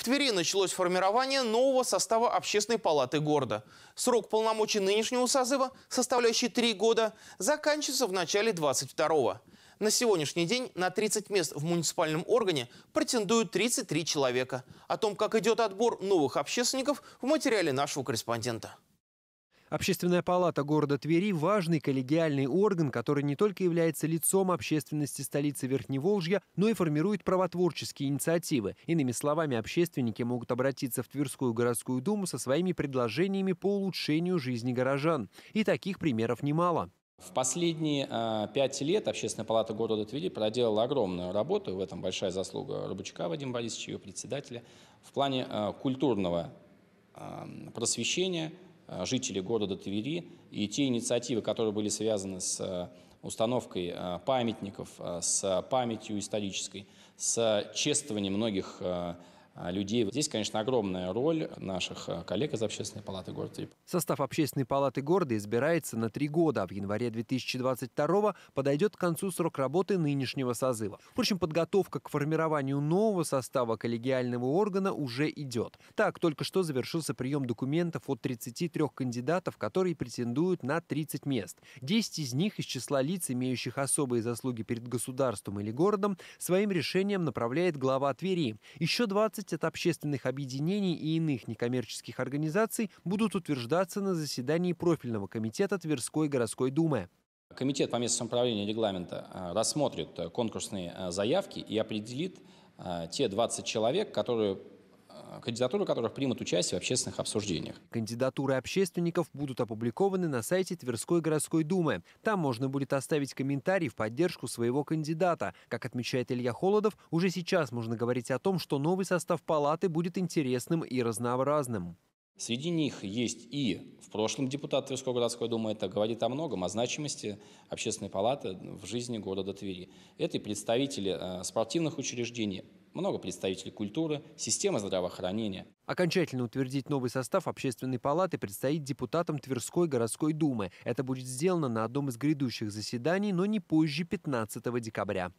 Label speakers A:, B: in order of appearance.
A: В Твери началось формирование нового состава общественной палаты города. Срок полномочий нынешнего созыва, составляющий три года, заканчивается в начале 22-го. На сегодняшний день на 30 мест в муниципальном органе претендуют 33 человека. О том, как идет отбор новых общественников, в материале нашего корреспондента.
B: Общественная палата города Твери – важный коллегиальный орган, который не только является лицом общественности столицы Верхневолжья, но и формирует правотворческие инициативы. Иными словами, общественники могут обратиться в Тверскую городскую думу со своими предложениями по улучшению жизни горожан. И таких примеров немало.
C: В последние а, пять лет Общественная палата города Твери проделала огромную работу, в этом большая заслуга Рыбачка Вадима Борисовича, ее председателя, в плане а, культурного а, просвещения, Э, жителей города Твери, и те инициативы, которые были связаны с э, установкой э, памятников, с памятью исторической, с чествованием многих а, людей. Здесь, конечно, огромная роль наших а, коллег из Общественной палаты города.
B: Состав Общественной палаты города избирается на три года, в январе 2022 подойдет к концу срок работы нынешнего созыва. Впрочем, подготовка к формированию нового состава коллегиального органа уже идет. Так, только что завершился прием документов от 33 кандидатов, которые претендуют на 30 мест. 10 из них из числа лиц, имеющих особые заслуги перед государством или городом, своим решением направляет глава Твери. Еще 20 15 от общественных объединений и иных некоммерческих организаций будут утверждаться на заседании профильного комитета Тверской городской думы. Комитет по месту самоуправлению регламента э,
C: рассмотрит конкурсные э, заявки и определит э, те 20 человек, которые
B: кандидатуры которых примут участие в общественных обсуждениях. Кандидатуры общественников будут опубликованы на сайте Тверской городской думы. Там можно будет оставить комментарий в поддержку своего кандидата. Как отмечает Илья Холодов, уже сейчас можно говорить о том, что новый состав палаты будет интересным и разнообразным.
C: Среди них есть и в прошлом депутат Тверской городской думы, это говорит о многом, о значимости общественной палаты в жизни города Твери. Это и представители э, спортивных учреждений, много представителей культуры, система
B: здравоохранения. Окончательно утвердить новый состав общественной палаты предстоит депутатам Тверской городской думы. Это будет сделано на одном из грядущих заседаний, но не позже 15 декабря.